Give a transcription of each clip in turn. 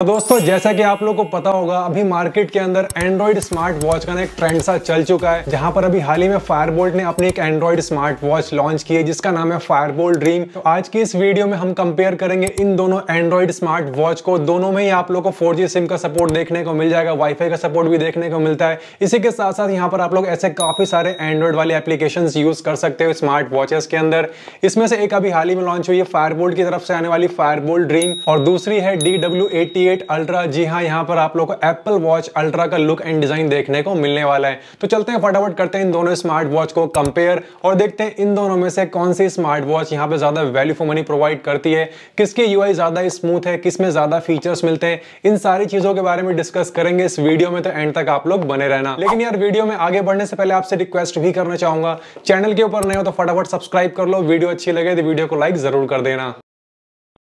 तो दोस्तों जैसा कि आप लोग को पता होगा अभी मार्केट के अंदर एंड्रॉइड स्मार्ट वॉच का एक ट्रेंड सा चल चुका है जहां पर अभी हाल ही में फायरबोल्ट ने अपनी एक एंड्रॉइड स्मार्ट वॉच लॉन्च की है जिसका नाम है फायरबोल्ट ड्रीम तो आज की इस वीडियो में हम कंपेयर करेंगे इन दोनों एंड्रॉइड स्मार्ट वॉच को दोनों में ही आप लोग को फोर सिम का सपोर्ट देखने को मिल जाएगा वाईफाई का सपोर्ट भी देखने को मिलता है इसी के साथ साथ यहाँ पर आप लोग ऐसे काफी सारे एंड्रॉइड वाले एप्लीकेशन यूज कर सकते हो स्मार्ट वॉचेस के अंदर इसमें से एक अभी हाल ही में लॉन्च हुई है फायरबोल्ट की तरफ से आने वाली फायरबोल्ट ड्रीम और दूसरी है डी एट अल्ट्रा जी हाँ यहाँ पर आप लोग को एप्पल वॉच अल्ट्रा का लुक एंड डिजाइन देखने को मिलने वाला है तो चलते हैं फटाफट करते हैं इन दोनों स्मार्ट वॉच को कंपेयर और देखते हैं इन दोनों में से कौन सी स्मार्ट वॉच यहाँ पे ज्यादा वैल्यू फॉर मनी प्रोवाइड करती है किसके यू ज्यादा स्मूथ है किस में ज्यादा फीचर्स मिलते हैं इन सारी चीजों के बारे में डिस्कस करेंगे इस वीडियो में तो एंड तक आप लोग बने रहना लेकिन यार वीडियो में आगे बढ़ने से पहले आपसे रिक्वेस्ट भी करना चाहूंगा चैनल के ऊपर नहीं हो तो फटाफट सब्सक्राइब कर लो वीडियो अच्छी लगे तो वीडियो को लाइक जरूर कर देना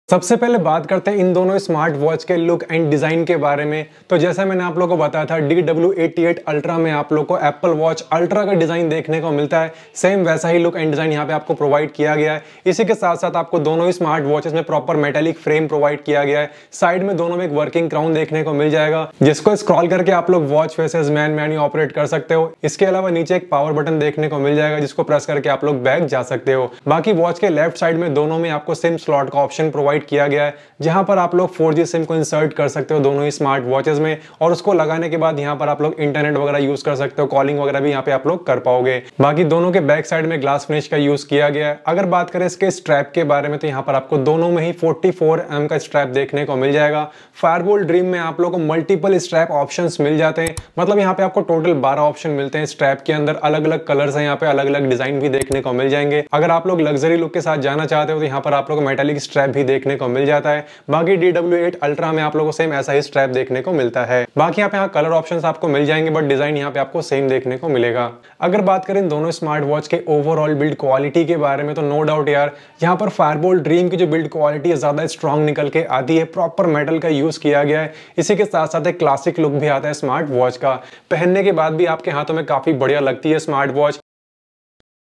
सबसे पहले बात करते हैं इन दोनों स्मार्ट वॉच के लुक एंड डिज़ाइन के बारे में तो जैसा मैंने आप लोगों को बताया था D W eighty eight ultra में आप लोग को एप्पल वॉच अल्ट्रा का डिज़ाइन देखने को मिलता है सेम वैसा ही लुक एंड डिज़ाइन यहाँ पे आपको प्रोवाइड किया गया है इसी के साथ साथ आपको दोनों ही स्मार्ट वॉचेस में प्रॉपर मेटेलिक फ्रेम प्रोवाइड किया गया है साइड में दोनों में एक वर्किंग क्राउन देखने को मिल जाएगा जिसको स्क्रॉल करके आप लोग वॉच फेसेज मैन मैन ऑपरेट कर सकते हो इसके अलावा नीचे एक पावर बटन देखने को मिल जाएगा जिसको प्रेस करके आप लोग बैग जा सकते हो बाकी वॉच के लेफ्ट साइड में दोनों में आपको सिम स्लॉट का ऑप्शन प्रोवाइड प्रोवाइड किया गया है जहां पर आप लोग 4G सिम को इंसर्ट कर सकते हो दोनों ही स्मार्ट वॉचेज में और उसको लगाने के बाद यहां पर आप लोग इंटरनेट वगैरह यूज कर सकते हो कॉलिंग वगैरह भी यहाँ पे आप लोग कर पाओगे बाकी दोनों के बैक साइड में ग्लास फिनिश का यूज किया गया है अगर बात करें इसके स्ट्रैप के बारे में तो यहाँ पर आपको दोनों में ही फोर्टी एम का स्ट्रैप देखने को मिल जाएगा फायरबोल ड्रीम में आप लोग को मल्टीपल स्ट्रैप ऑप्शन मिल जाते हैं मतलब यहाँ पे आपको टोटल बारह ऑप्शन मिलते हैं स्ट्रैप के अंदर अलग अलग कलर है यहाँ पे अलग अलग डिजाइन भी देखने को मिल जाएंगे अगर आप लोग लग्जरी लुक के साथ जाना चाहते हो तो यहाँ पर आप लोग मेटेलिक स्ट्रैप भी देखने देखने को मिल जाता है बाकी डी डब्ल्यू एट अल्ट्रा में आप लोगों को सेम ऐसा ही स्ट्रैप देखने को मिलता है बाकी यहाँ पे यहाँ कलर ऑप्शन आपको मिल जाएंगे बट डिजाइन यहाँ पे आपको सेम देखने को मिलेगा अगर बात करें दोनों स्मार्ट वॉच के ओवरऑल बिल्ड क्वालिटी के बारे में तो नो डाउट यार यहाँ पर फायरबोल ड्रीम की जो बिल्ड क्वालिटी है ज्यादा स्ट्रॉन्ग निकल के आती है प्रॉपर मेटल का यूज किया गया है इसी के साथ साथ एक क्लासिक लुक भी आता है स्मार्ट वॉच का पहनने के बाद भी आपके हाथों में काफी बढ़िया लगती है स्मार्ट वॉच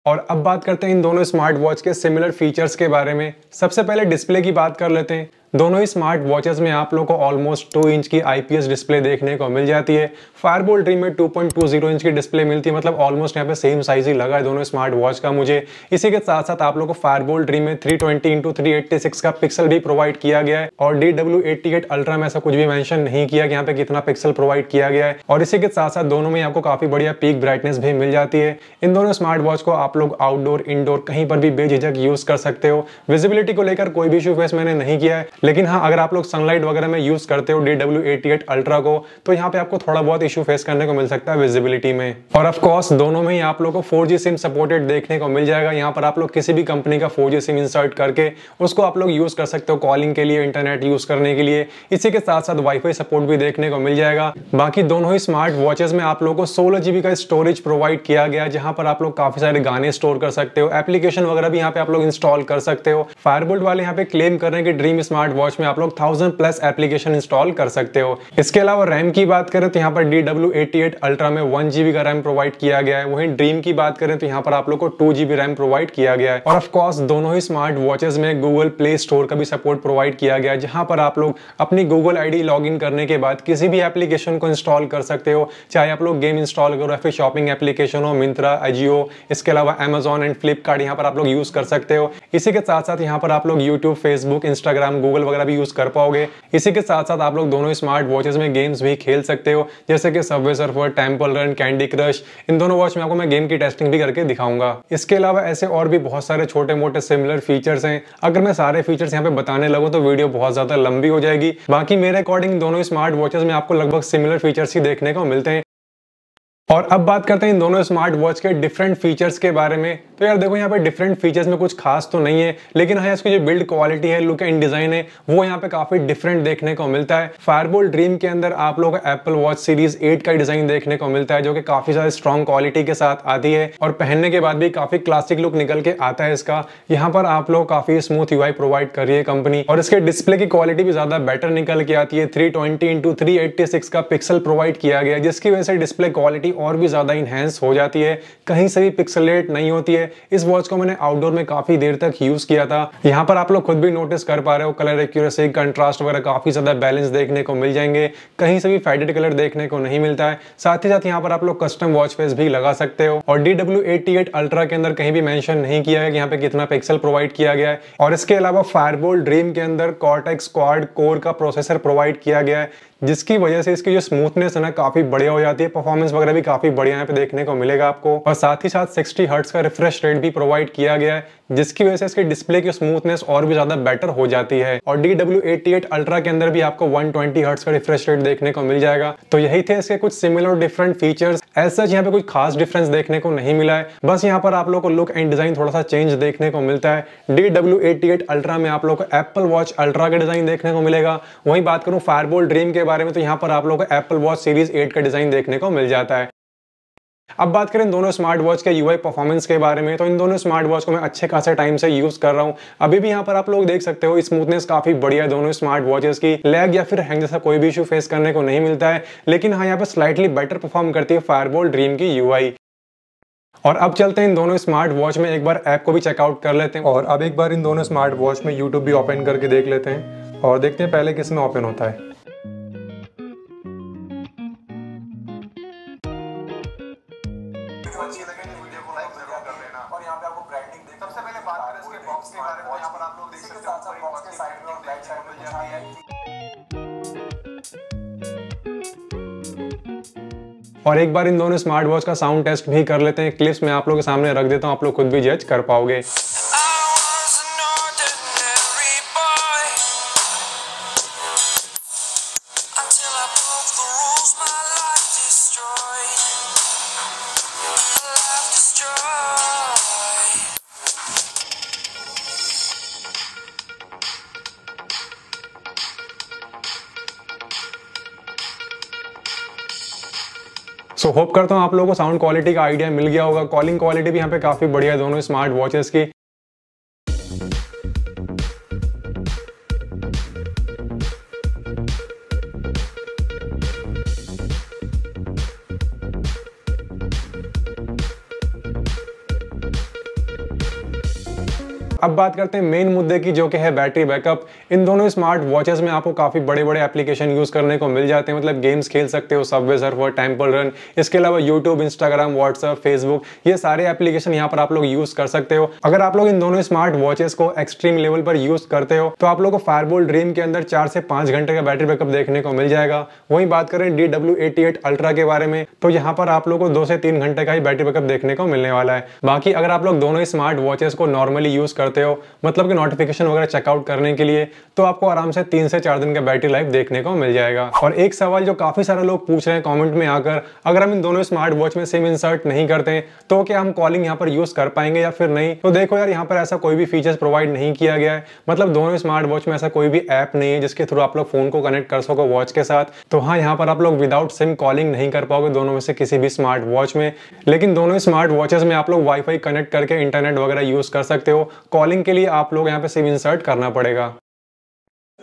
और अब बात करते हैं इन दोनों स्मार्ट वॉच के सिमिलर फीचर्स के बारे में सबसे पहले डिस्प्ले की बात कर लेते हैं दोनों ही स्मार्ट वॉचेस में आप लोग को ऑलमोस्ट टू इंच की आईपीएस डिस्प्ले देखने को मिल जाती है फायरबोल ड्रीम में 2.20 इंच की डिस्प्ले मिलती है मतलब ऑलमोस्ट यहाँ पे सेम साइज ही लगा है दोनों स्मार्ट वॉच का मुझे इसी के साथ साथ आप लोग को फायरबोल ड्रीम में 320 ट्वेंटी इंटू का पिक्सल भी प्रोवाइड किया गया है और डी डब्ल्यू अल्ट्रा में ऐसा कुछ भी मैंशन नहीं किया कि यहाँ पे कितना पिक्सल प्रोवाइड किया गया है और इसी के साथ साथ दोनों में आपको काफी बढ़िया पीक ब्राइटनेस भी मिल जाती है इन दोनों स्मार्ट वॉच को आप लोग आउटडोर इनडोर कहीं पर भी बेझिझक यूज कर सकते हो विजिबिलिटी को लेकर कोई भी इशू फेस मैंने नहीं किया है लेकिन हाँ अगर आप लोग सनलाइट वगैरह में यूज़ करते हो डी डब्ल्यू अल्ट्रा को तो यहाँ पे आपको थोड़ा बहुत इशू फेस करने को मिल सकता है विजिबिलिटी में और ऑफकोर्स दोनों में ही आप लोग को फोर सिम सपोर्टेड देखने को मिल जाएगा यहाँ पर आप लोग किसी भी कंपनी का फोर सिम इंसर्ट करके उसको आप लोग यूज़ कर सकते हो कॉलिंग के लिए इंटरनेट यूज़ करने के लिए इसी के साथ साथ वाईफाई सपोर्ट भी देखने को मिल जाएगा बाकी दोनों ही स्मार्ट वॉचेस में आप लोग को सोलह जीबी का स्टोरेज प्रोवाइड किया गया जहां पर आप लोग काफी सारे गाने स्टोर कर सकते हो एप्लीकेशन वगैरह भी यहाँ पे आप लोग इंस्टॉल कर सकते हो फायरबोल्ट वाले यहाँ पे क्लेम कर रहे हैं कि ड्रीम स्मार्ट वॉच में आप लोग थाउजेंड प्लस एप्लीकेशन इंस्टॉल कर सकते हो इसके अलावा रैम की बात करें तो यहाँ पर D W eighty eight ultra में वन जीबी का रैम प्रोवाइड किया गया है वहीं ड्रीम की बात करें तो यहाँ पर आप लोग को टू जीबी रैम प्रोवाइड किया गया है और ऑफकोर्स दोनों ही स्मार्ट वॉचेस में गूगल प्ले स्टोर का भी सपोर्ट प्रोवाइड किया गया है जहाँ पर आप लोग अपनी गूगल आईडी इन करने के बाद किसी भी एप्लीकेशन को इंस्टॉल कर सकते हो चाहे आप लोग गेम इंस्टॉल करो या फिर शॉपिंग एप्लीकेशन हो मिंत्रा अजियो इसके अलावा अमेजोन एंड फ्लिपकार्ट यहाँ पर आप लोग यूज कर सकते हो इसी के साथ साथ यहाँ पर आप लोग यूट्यूब फेसबुक इंस्टाग्राम गूगल केबल वगैरह भी यूज कर पाओगे इसी के साथ साथ आप लोग दोनों स्मार्ट वॉचेस में गेम्स भी खेल सकते हो जैसे कि Subway Surfer Temple Run Candy Crush इन दोनों वॉच में आपको मैं गेम की टेस्टिंग भी करके दिखाऊंगा इसके अलावा ऐसे और भी बहुत सारे छोटे मोटे सिमिलर फीचर्स हैं अगर मैं सारे फीचर्स यहाँ पे बताने लगूँ तो वीडियो बहुत ज्यादा लंबी हो जाएगी बाकी मेरे अकॉर्डिंग दोनों स्मार्ट वॉचेस में आपको लगभग सिमिलर फीचर्स ही देखने को मिलते हैं और अब बात करते हैं इन दोनों स्मार्ट वॉच के डिफरेंट फीचर्स के बारे में तो यार देखो यहाँ पे डिफरेंट फीचर्स में कुछ खास तो नहीं है लेकिन हाँ इसकी जो बिल्ड क्वालिटी है लुक एंड डिजाइन है वो यहाँ पे काफी डिफरेंट देखने को मिलता है फायरबोल ड्रीम के अंदर आप लोग एप्पल वॉच सीरीज एट का डिजाइन देखने को मिलता है जो कि काफी ज्यादा स्ट्रॉन्ग क्वालिटी के साथ आती है और पहनने के बाद भी काफी क्लासिक लुक निकल के आता है इसका यहाँ पर आप लोग काफी स्मूथ यूआई प्रोवाइड कर रही है कंपनी और इसके डिस्प्ले की क्वालिटी भी ज्यादा बेटर निकल के आती है three twenty into three eighty six का पिक्सल प्रोवाइड किया गया जिसकी वजह से डिस्प्ले क्वालिटी और भी ज़्यादा इन्हेंस हो जाती है कहीं से भी पिक्सलेट नहीं होती है इस वॉच को मैंने आउटडोर में काफ़ी देर तक यूज़ किया था यहाँ पर आप लोग खुद भी नोटिस कर पा रहे हो कलर एक्यूरेसी कंट्रास्ट वगैरह काफ़ी ज़्यादा बैलेंस देखने को मिल जाएंगे कहीं से भी फेडेड कलर देखने को नहीं मिलता है साथ ही साथ यहाँ पर आप लोग कस्टम वॉच फेस भी लगा सकते हो और डी डब्ल्यू अल्ट्रा के अंदर कहीं भी मैंशन नहीं किया है कि यहाँ पे कितना पिक्सल प्रोवाइड किया गया है और इसके अलावा फायरबोल ड्रीम के अंदर कॉटेक्स क्वार कोर का प्रोसेसर प्रोवाइड किया गया है जिसकी वजह से इसकी जो स्मूथनेस है ना काफी बढ़िया हो जाती है परफॉर्मेंस वगैरह भी काफी बढ़िया यहाँ पे देखने को मिलेगा आपको और साथ ही साथ 60 हर्ट्स का रिफ्रेश रेट भी प्रोवाइड किया गया है जिसकी वजह से इसके डिस्प्ले की स्मूथनेस और भी ज्यादा बेटर हो जाती है और डी डब्ल्यू अल्ट्रा के अंदर भी आपको ट्वेंटी हर्ट्स का रिफ्रेश रेट देखने को मिल जाएगा तो यही थे इसके कुछ similar different features as such यहाँ पे कुछ खास डिफरेंस देखने को नहीं मिला है बस यहाँ पर आप लोग को लुक एंड डिजाइन थोड़ा सा चेंज देखने को मिलता है D W eighty eight ultra में आप लोग को एप्पल वॉच अल्ट्रा का डिजाइन देखने को मिलेगा वहीं बात करूँ फायरबोल ड्रीम के बारे में तो यहाँ पर आप लोग को एप्पल वॉच सीरीज एट का डिजाइन देखने को मिल जाता है अब बात करें दोनों स्मार्ट वॉच के यूआई परफॉर्मेंस के बारे में तो इन दोनों स्मार्ट वॉच को मैं अच्छे खासे टाइम से यूज कर रहा हूँ अभी भी यहाँ पर आप लोग देख सकते हो स्मूथनेस काफी बढ़िया है दोनों स्मार्ट वॉचेस की लैग या फिर हैंग जैसा कोई भी इशू फेस करने को नहीं मिलता है लेकिन हाँ यहाँ पर स्लाइटली बेटर परफॉर्म करती है फायरबोल ड्रीम की यू और अब चलते हैं इन दोनों स्मार्ट वॉच में एक बार ऐप को भी चेकआउट कर लेते हैं और अब एक बार इन दोनों स्मार्ट वॉच में यूट्यूब भी ओपन करके देख लेते हैं और देखते हैं पहले किस में ओपन होता है और एक बार इन दोनों स्मार्ट वॉच का साउंड टेस्ट भी कर लेते हैं क्लिप्स में आप लोग के सामने रख देता हूँ आप लोग खुद भी जज कर पाओगे सो so, होप करता हूँ आप लोगों को साउंड क्वालिटी का आइडिया मिल गया होगा कॉलिंग क्वालिटी भी यहाँ पे काफी बढ़िया है दोनों स्मार्ट वॉचेस की अब बात करते हैं मेन मुद्दे की जो कि है बैटरी बैकअप इन दोनों स्मार्ट वॉचेस में आपको काफ़ी बड़े बड़े एप्लीकेशन यूज़ करने को मिल जाते हैं मतलब गेम्स खेल सकते हो सबवे सर्फर टेम्पल रन इसके अलावा यूट्यूब इंस्टाग्राम व्हाट्सअप फेसबुक ये सारे एप्लीकेशन यहाँ पर आप लोग यूज़ कर सकते हो अगर आप लोग इन दोनों स्मार्ट वॉचेस को एक्सट्रीम लेवल पर यूज़ करते हो तो आप लोग को फायरबोल ड्रीम के अंदर चार से पांच घंटे का बैटरी बैकअप देखने को मिल जाएगा वहीं बात करें D W eighty eight ultra के बारे में तो यहाँ पर आप लोग को दो से तीन घंटे का ही बैटरी बैकअप देखने को मिलने वाला है बाकी अगर आप लोग दोनों स्मार्ट वॉचेस को नॉर्मली यूज़ करते करते हो मतलब कि नोटिफिकेशन वगैरह चेकआउट करने के लिए तो आपको आराम से तीन से चार दिन का बैटरी लाइफ देखने को मिल जाएगा और एक सवाल जो काफ़ी सारे लोग पूछ रहे हैं कॉमेंट में आकर अगर हम इन दोनों स्मार्ट वॉच में सिम इंसर्ट नहीं करते तो क्या हम कॉलिंग यहाँ पर यूज़ कर पाएंगे या फिर नहीं तो देखो यार यहाँ पर ऐसा कोई भी फीचर प्रोवाइड नहीं किया गया है मतलब दोनों स्मार्ट वॉच में ऐसा कोई भी ऐप नहीं है जिसके थ्रू आप लोग फोन को कनेक्ट कर सको वॉच के साथ तो हाँ यहाँ पर आप लोग विदाउट सिम कॉलिंग नहीं कर पाओगे दोनों में से किसी भी स्मार्ट वॉच में लेकिन दोनों स्मार्ट वॉचेस में आप लोग वाईफाई कनेक्ट करके इंटरनेट वगैरह यूज कर सकते हो कॉलिंग के लिए आप लोग यहाँ पे सिम इंसर्ट करना पड़ेगा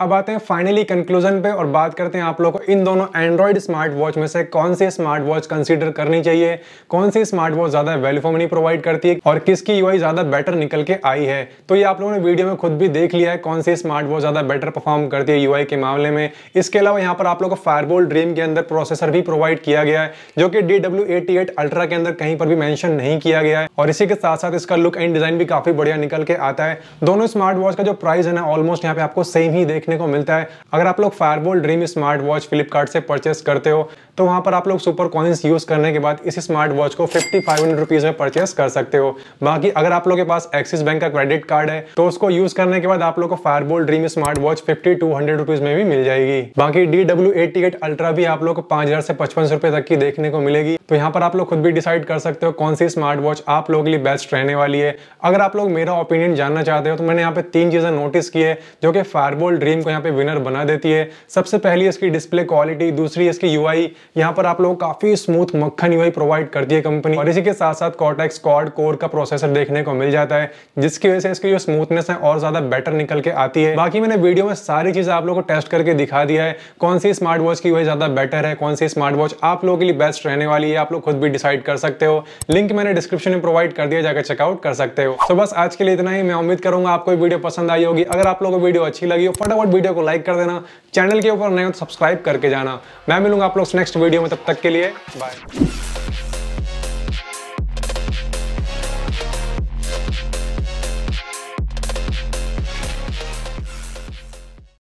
अब आते हैं फाइनली कंक्लूजन पे और बात करते हैं आप लोगों को इन दोनों एंड्रॉयड स्मार्ट वॉच में से कौन सी स्मार्ट वॉच कंसीडर करनी चाहिए कौन सी स्मार्ट वॉच ज़्यादा वैल्यू फॉर मनी प्रोवाइड करती है और किसकी यूआई ज़्यादा बेटर निकल के आई है तो ये आप लोगों ने वीडियो में खुद भी देख लिया है कौन सी स्मार्ट वॉच ज़्यादा बेटर परफॉर्म करती है यू के मामले में इसके अलावा यहाँ पर आप लोग को फायरबोल ड्रीम के अंदर प्रोसेसर भी प्रोवाइड किया गया है जो कि डी अल्ट्रा के अंदर कहीं पर भी मैंशन नहीं किया गया है और इसी के साथ साथ इसका लुक एंड डिज़ाइन भी काफ़ी बढ़िया निकल के आता है दोनों स्मार्ट वॉच का जो प्राइस है ना ऑलमोस्ट यहाँ पे आपको सेम ही देख देखने को मिलता है अगर आप लोग Fireboltt dream smart watch Flipkart से परचेस करते हो तो वहां पर आप लोग सुपर कॉइन्स यूज करने के बाद इस स्मार्ट वॉच को फिफ्टी फाइव हंड्रेड रुपीज में परचेस कर सकते हो बाकी अगर आप लोग के पास एक्सिस बैंक का क्रेडिट कार्ड है तो उसको यूज करने के बाद आप लोग को Fireboltt dream smart watch fifty two hundred rupees में भी मिल जाएगी बाकी D W eighty eight ultra भी आप लोग को पांच हजार से पचपन सौ रुपए तक की देखने को मिलेगी तो यहाँ पर आप लोग खुद भी डिसाइड कर सकते हो कौन सी स्मार्ट वॉच आप लोग के लिए बेस्ट रहने वाली है अगर आप लोग मेरा ओपिनियन जानना चाहते हो तो मैंने यहाँ पे तीन चीजें नोटिस की है जो कि फायरबोल ड्रीम गेम को यहाँ पे विनर बना देती है सबसे पहली इसकी डिस्प्ले क्वालिटी दूसरी इसकी यूआई यहाँ पर आप लोग काफी स्मूथ मक्खन यूआई प्रोवाइड करती है कंपनी और इसी के साथ साथ कॉटेक्स कॉड कोर का प्रोसेसर देखने को मिल जाता है जिसकी वजह से इसकी जो स्मूथनेस है और ज्यादा बेटर निकल के आती है बाकी मैंने वीडियो में सारी चीज आप लोग को टेस्ट करके दिखा दिया है कौन सी स्मार्ट वॉच की वजह ज्यादा बेटर है कौन सी स्मार्ट वॉच आप लोगों के लिए बेस्ट रहने वाली है आप लोग खुद भी डिसाइड कर सकते हो लिंक मैंने डिस्क्रिप्शन में प्रोवाइड कर दिया जाकर चेकआउट कर सकते हो तो बस आज के लिए इतना ही मैं उम्मीद करूंगा आपको वीडियो पसंद आई होगी अगर आप लोगों को वीडियो अच्छी लगी हो फटाफट वीडियो को लाइक कर देना चैनल के ऊपर नए हो तो सब्सक्राइब करके जाना मैं मिलूंगा आप लोग नेक्स्ट वीडियो में तब तक के लिए बाय